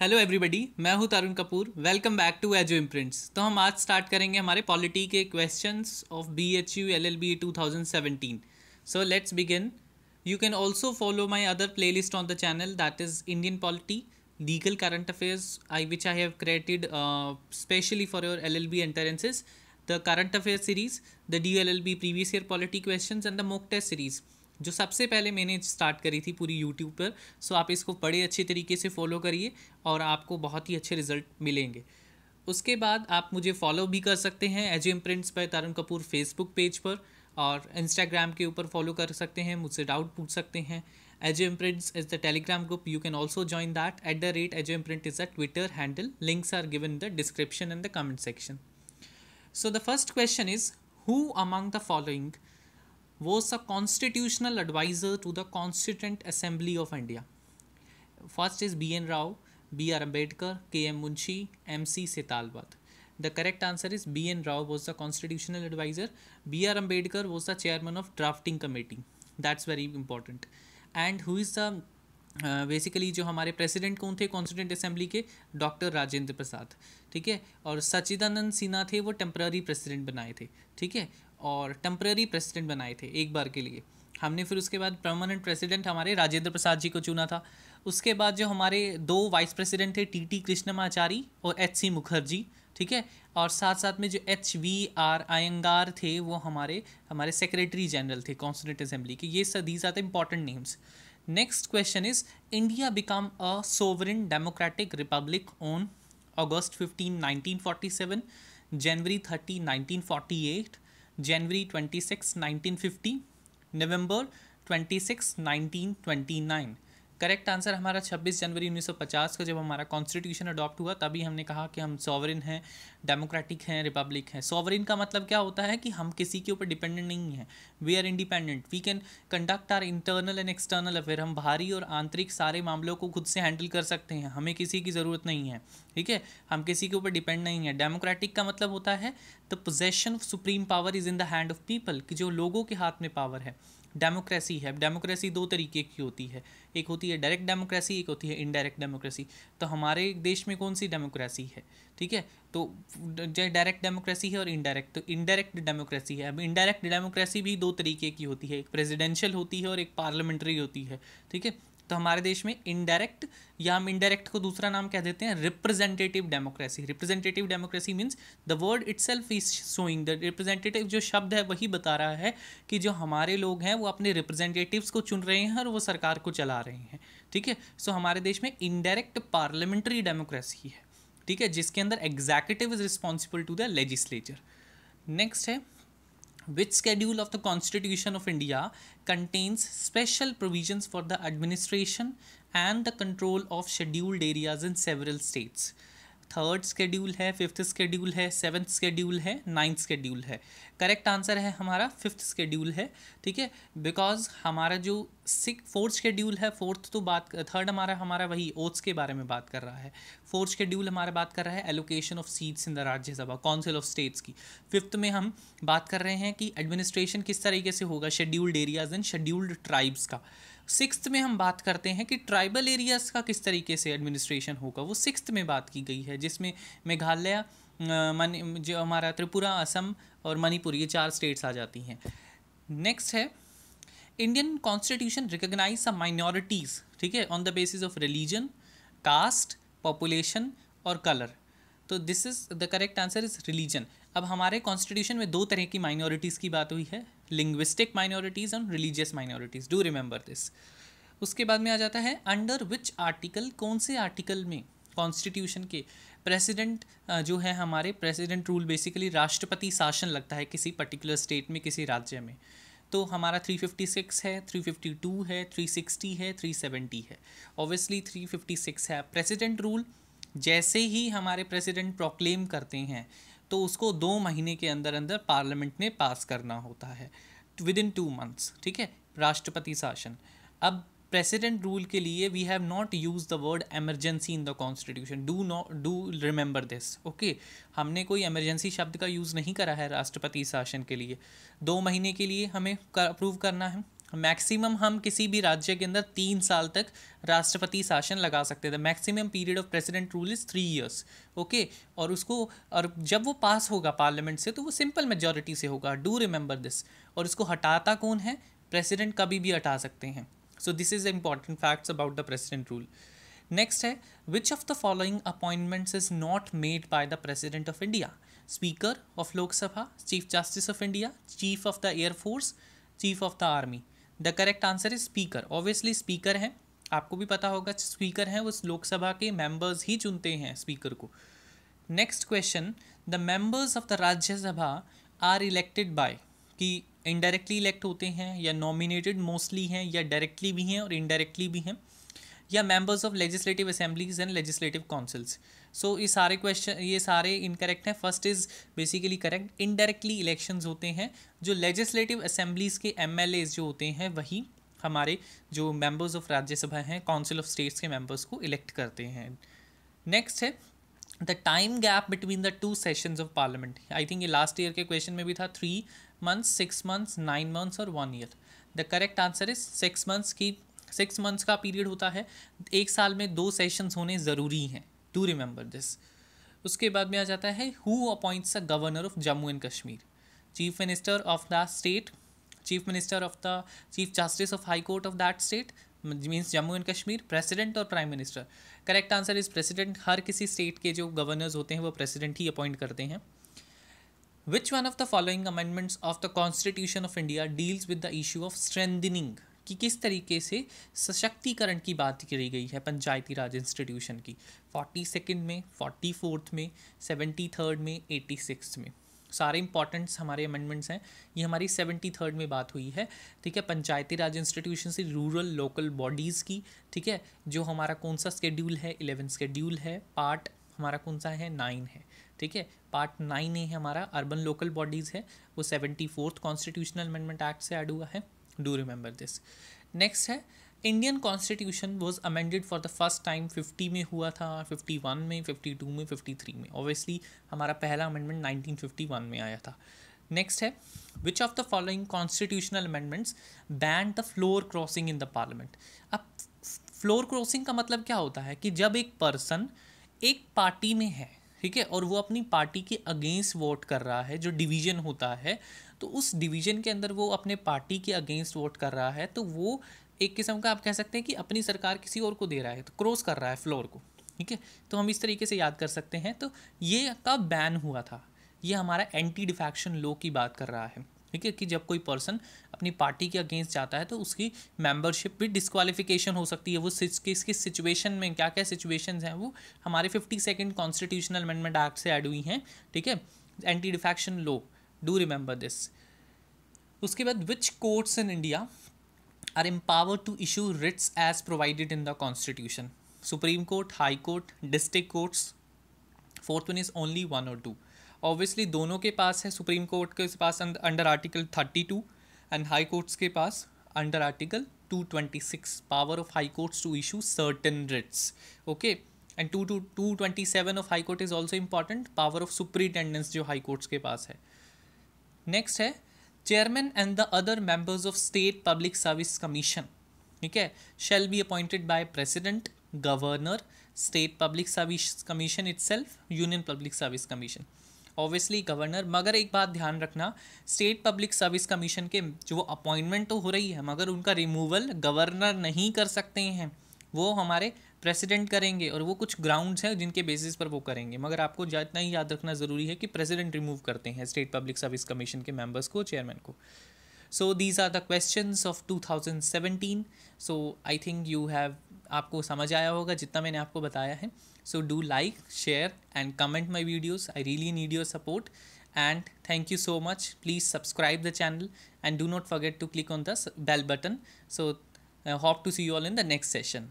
Hello everybody मैं हूं Tarun Kapoor welcome back to AJ Imprints तो हम आज स्टार्ट करेंगे हमारे पॉलिटी के questions of B H U L L B two thousand so let's begin you can also follow my other playlist on the channel that is Indian polity legal current affairs I which I have created specially for your L L B entrances the current affair series the D L L B previous year polity question and the mock test series जो सबसे पहले मैंने start करी थी पूरी YouTube पर सो आप इसको बड़े अच्छे तरीके से फॉलो करिए और आपको बहुत ही अच्छे रिजल्ट मिलेंगे उसके बाद आप मुझे फॉलो भी कर सकते हैं एज एम प्रिंट्स पर तारुण कपूर फेसबुक पेज पर और इंस्टाग्राम के ऊपर फॉलो कर सकते हैं मुझसे डाउट पूछ सकते हैं AJ Imprints is the Telegram group you can also join that at the rate AJ Imprint is the Twitter handle links are given in the description and the comment section so the first question is who among the following was a constitutional advisor to the Constituent Assembly of India. First is B.N. Rao, B.R. Ambedkar, K.M. Munshi, M.C. Sitalwat. The correct answer is B.N. Rao was the constitutional advisor. B.R. Ambedkar was the chairman of drafting committee. That's very important. And who is the basically uh, जो हमारे president कौन थे constituent assembly के doctor Rajendra Prasad ठीक है और सचिदानंद सिन्हा थे वो टेम्प्ररी प्रेसिडेंट बनाए थे ठीक है और टेम्प्रेरी प्रेसिडेंट बनाए थे एक बार के लिए हमने फिर उसके बाद परमानेंट प्रेसिडेंट हमारे राजेंद्र प्रसाद जी को चुना था उसके बाद जो हमारे दो वाइस प्रेसिडेंट थे टी टी कृष्णमाचारी और एच सी मुखर्जी ठीक है और साथ साथ में जो एच वी आर आयंगार थे वो हमारे हमारे सेक्रेटरी जनरल थे कॉन्स्टिट्यूट असेंबली के ये these are the important names next question is India become a sovereign democratic republic on August forty seven January thirty nineteen forty eight January 26, 1950, November 26, 1929. Correct answer हमारा 26 जनवरी 1950 का जब हमारा constitution adopt हुआ तभी हमने कहा कि हम सॉवरिन हैं डेमोक्रेटिक हैं रिपब्लिक हैं सॉवरिन का मतलब क्या होता है कि हम किसी के ऊपर डिपेंडेंट नहीं हैं we are independent we can conduct our internal and external affair हम बाहरी और आंतरिक सारे मामलों को खुद से हैंडल कर सकते हैं हमें किसी की ज़रूरत नहीं है ठीक है हम किसी के ऊपर डिपेंड नहीं है डेमोक्रेटिक का मतलब होता है the possession of supreme power is in the hand of people कि जो लोगों के हाथ में पावर है डेमोक्रेसी है डेमोक्रेसी दो तरीके की होती है एक होती है डायरेक्ट डेमोक्रेसी एक होती है इनडायरेक्ट डेमोक्रेसी तो हमारे देश में कौन सी डेमोक्रेसी है ठीक है तो जो डायरेक्ट डेमोक्रेसी है और इनडायरेक्ट तो इनडायरेक्ट डेमोक्रेसी है अब इनडायरेक्ट डेमोक्रेसी भी दो तरीके की होती है एक प्रेजिडेंशियल होती है और एक पार्लियामेंट्री होती है ठीक है तो हमारे देश में इनडायरेक्ट या हम इनडायरेक्ट को दूसरा नाम कह देते हैं representative democracy representative democracy means the word itself is showing the representative जो शब्द है वही बता रहा है कि जो हमारे लोग हैं वो अपने रिप्रेजेंटेटिव्स को चुन रहे हैं और वो सरकार को चला रहे हैं ठीक है सो हमारे देश में इनडायरेक्ट पार्लियामेंट्री डेमोक्रेसी है ठीक है जिसके अंदर executive is responsible to the legislature next है Which schedule of the Constitution of India contains special provisions for the administration and the control of scheduled areas in several states? Third schedule है fifth schedule है seventh schedule है ninth schedule है correct answer है हमारा fifth schedule है ठीक है because हमारा जो सिक्स फोर्थ शेड्यूल है फोर्थ तो बात थर्ड हमारा हमारा वही ओथ्स के बारे में बात कर रहा है फोर्थ शेड्यूल हमारा बात कर रहा है allocation of seats in the Rajya Sabha council of states की फिफ्थ में हम बात कर रहे हैं कि एडमिनिस्ट्रेशन किस तरीके से होगा scheduled areas and scheduled tribes का सिक्स में हम बात करते हैं कि ट्राइबल एरियाज़ का किस तरीके से एडमिनिस्ट्रेशन होगा वो सिक्स में बात की गई है जिसमें मेघालय मणि जो हमारा त्रिपुरा असम और मणिपुर ये चार स्टेट्स आ जाती हैं नेक्स्ट है Indian constitution recognize some minorities ठीक है on the basis of religion caste population और कलर तो this is the correct answer is religion अब हमारे कॉन्स्टिट्यूशन में दो तरह की माइनॉरिटीज़ की बात हुई है linguistic minorities and religious minorities do remember this उसके बाद में आ जाता है अंडर विच आर्टिकल कौन से आर्टिकल में कॉन्स्टिट्यूशन के प्रेसिडेंट जो है हमारे प्रेसिडेंट रूल बेसिकली राष्ट्रपति शासन लगता है किसी पर्टिकुलर स्टेट में किसी राज्य में तो हमारा 356 है 352 है 360 है 370 है ऑब्वियसली 356 है प्रेसिडेंट रूल जैसे ही हमारे प्रेसिडेंट प्रोक्लेम करते हैं तो उसको दो महीने के अंदर अंदर पार्लियामेंट में पास करना होता है विद इन टू मंथ्स ठीक है राष्ट्रपति शासन अब प्रेसिडेंट रूल के लिए we have not use the word emergency in the constitution do not do remember this okay हमने कोई एमरजेंसी शब्द का यूज़ नहीं करा है राष्ट्रपति शासन के लिए दो महीने के लिए हमें अप्रूव कर, करना है मैक्सिमम हम किसी भी राज्य के अंदर तीन साल तक राष्ट्रपति शासन लगा सकते थे maximum period of president rule is three years okay और उसको और जब वो पास होगा पार्लियामेंट से तो वो सिंपल मेजोरिटी से होगा डू रिमेंबर दिस और उसको हटाता कौन है प्रेसिडेंट कभी भी हटा सकते हैं so this is important facts about the president rule next है which of the following appointments is not made by the president of India speaker of Lok Sabha chief justice of India chief of the air force chief of the army the correct answer is speaker obviously speaker है आपको भी पता होगा speaker हैं वो लोकसभा के members ही चुनते हैं स्पीकर को next question the members of the Rajya Sabha are elected by कि इनडायरेक्टली इलेक्ट होते हैं या नॉमिनेटेड मोस्टली हैं या डायरेक्टली भी हैं और इनडायरेक्टली भी हैं या members of legislative assemblies and legislative councils so ये सारे क्वेश्चन ये सारे इनकरेक्ट हैं first is basically correct indirectly elections होते हैं जो लेजिस्लेटिव असेंबलीज के एम जो होते हैं वही हमारे जो मेम्बर्स ऑफ राज्यसभा हैं काउंसिल ऑफ स्टेट्स के मेम्बर्स को इलेक्ट करते हैं नेक्स्ट है the time gap between the two sessions of parliament I think ये लास्ट ईयर के क्वेश्चन में भी था three months six months nine months और one year the correct answer is six months की सिक्स मंथ्स का period होता है एक साल में दो सेशंस होने ज़रूरी हैं टू रिमेंबर दिस उसके बाद में आ जाता है who appoints a governor of Jammu and Kashmir chief minister of the state chief minister of the chief justice of high court of that state means Jammu and Kashmir president और prime minister correct answer is president हर किसी state के जो governors होते हैं वो president ही appoint करते हैं which one of the following amendments of the constitution of India deals with the issue of strengthening कि किस तरीके से सशक्तिकरण की बात करी गई है पंचायती राज इंस्टीट्यूशन की फोर्टी सेकेंड में फोर्टी फोर्थ में सेवेंटी थर्ड में एटी सिक्स में सारे इंपॉर्टेंट्स हमारे अमेंडमेंट्स हैं ये हमारी सेवेंटी थर्ड में बात हुई है ठीक है पंचायती राज इंस्टीट्यूशन से रूरल लोकल बॉडीज़ की ठीक है जो हमारा कौन सा स्केड्यूल है इलेवन स्केड्यूल है पार्ट हमारा कौन सा है नाइन है ठीक है पार्ट नाइन ए हमारा अर्बन लोकल बॉडीज़ है वो seventy fourth constitutional amendment act से ऐड हुआ है डू रिमेंबर दिस नेक्स्ट है Indian constitution was amended for the first time fifty में हुआ था फिफ्टी वन में फिफ्टी टू में फिफ्टी थ्री में ऑब्वियसली हमारा पहला अमेंडमेंट नाइनटीन फिफ्टी वन में आया था नेक्स्ट है which of the following constitutional amendments banned the floor crossing in the parliament अब फ्लोर क्रॉसिंग का मतलब क्या होता है कि जब एक पर्सन एक पार्टी में है ठीक है और वो अपनी पार्टी के अगेंस्ट वोट कर रहा है जो डिवीजन होता है तो उस डिवीजन के अंदर वो अपने पार्टी के अगेंस्ट वोट कर रहा है तो वो एक किस्म का आप कह सकते हैं कि अपनी सरकार किसी और को दे रहा है तो क्रॉस कर रहा है फ्लोर को ठीक है तो हम इस तरीके से याद कर सकते हैं तो ये कब बैन हुआ था ये हमारा एंटी डिफैक्शन लो की बात कर रहा है ठीक है कि जब कोई पर्सन अपनी पार्टी के अगेंस्ट जाता है तो उसकी मेंबरशिप भी डिस्कालिफिकेशन हो सकती है वो किस सिचुएशन में क्या क्या सिचुएशंस हैं वो हमारे fifty second constitutional amendment act से ऐड हुई हैं ठीक है anti defection law do remember this उसके बाद which courts in India are empower to issue writs as provided in the constitution supreme court high court district courts fourth one is only one और two obviously दोनों के पास है supreme court के पास under article thirty two and high courts के पास under article to twenty six power of high courts to issue certain writs okay and two two two twenty seven of high court is also important power of superintendence जो high courts के पास है next है chairman and the other members of state public service commission ठीक है shall be appointed by president governor state public service commission it union public service commission obviously governor मगर एक बात ध्यान रखना स्टेट पब्लिक सर्विस कमीशन के जो appointment तो हो रही है मगर उनका रिमूवल गवर्नर नहीं कर सकते हैं वो हमारे प्रेसिडेंट करेंगे और वो कुछ ग्राउंड्स हैं जिनके बेसिस पर वो करेंगे मगर आपको इतना ही याद रखना ज़रूरी है कि प्रेसिडेंट रिमूव करते हैं स्टेट पब्लिक सर्विस कमीशन के मेंबर्स को चेयरमैन को so these are the question of two thousand seventeen so I think you have आपको समझ आया होगा जितना मैंने आपको बताया है so do like share and comment my videos I really need your support and thank you so much please subscribe the channel and do not forget to click on the bell button so hop to see you all in the next session